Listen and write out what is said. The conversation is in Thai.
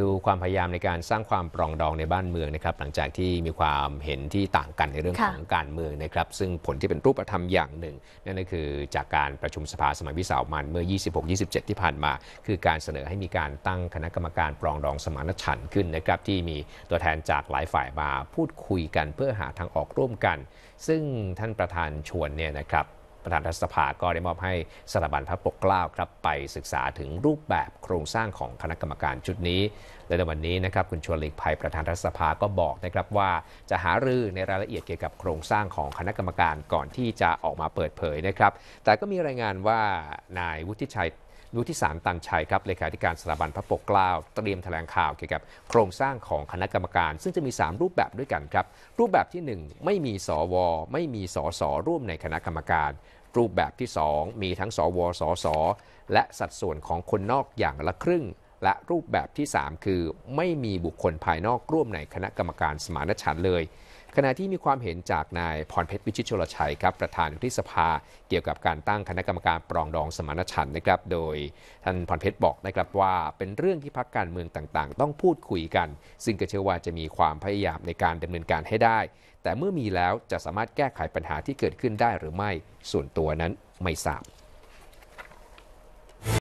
ดูความพยายามในการสร้างความปรองดองในบ้านเมืองนะครับ หลังจากที่มีความเห็นที่ต่างกันในเรื่องของการเมืองนะครับ ซึ่งผลที่เป็นรูปธรรมอย่างหนึ่ง นั่นก็คือจากการประชุมสภาสมัยวิสามันเมื่อ26-27 ที่ผ่านมา คือการเสนอให้มีการตั้งคณะกรรมการปรองดองสมานฉันท์ขึ้นนะครับ ที่มีตัวแทนจากหลายฝ่ายมาพูดคุยกันเพื่อหาทางออกร่วมกัน ซึ่งท่านประธานชวนเนี่ยนะครับประธานรัฐสภาก็ได้มอบให้สถาบันพระปกเกล้าครับไปศึกษาถึงรูปแบบโครงสร้างของคณะกรรมการชุดนี้และในวันนี้นะครับคุณชวนหลีกภัยประธานรัฐสภาก็บอกนะครับว่าจะหารือในรายละเอียดเกี่ยวกับโครงสร้างของคณะกรรมการก่อนที่จะออกมาเปิดเผยนะครับ แต่ก็มีรายงานว่านายวุฒิชัยวุฒิสารตันชัยครับเลขาธิการสถาบันพระปกเกล้าเตรียมแถลงข่าวเกี่ยวกับโครงสร้างของคณะกรรมการ ซึ่งจะมี 3 รูปแบบด้วยกันครับ รูปแบบที่ 1 ไม่มีสวไม่มีสสร่วมในคณะกรรมการ รูปแบบที่ 2 มีทั้งสวสสและสัดส่วนของคนนอกอย่างละครึ่งและรูปแบบที่ 3 คือไม่มีบุคคลภายนอก ร่วมในคณะกรรมการสมานฉันท์เลย ขณะที่มีความเห็นจากนายพรเพชรวิชิตชลชัยครับประธานที่สภา เกี่ยวกับการตั้งคณะกรรมการปรองดองสมานฉันท์นะครับ โดยท่านพรเพชรบอกนะครับว่า เป็นเรื่องที่พักการเมืองต่างๆ ต้องพูดคุยกันซึ่งก็เชื่อว่าจะมีความพยายามในการดำเนินการให้ได้ แต่เมื่อมีแล้วจะสามารถแก้ไขปัญหาที่เกิดขึ้นได้หรือไม่ส่วนตัวนั้นไม่ทราบ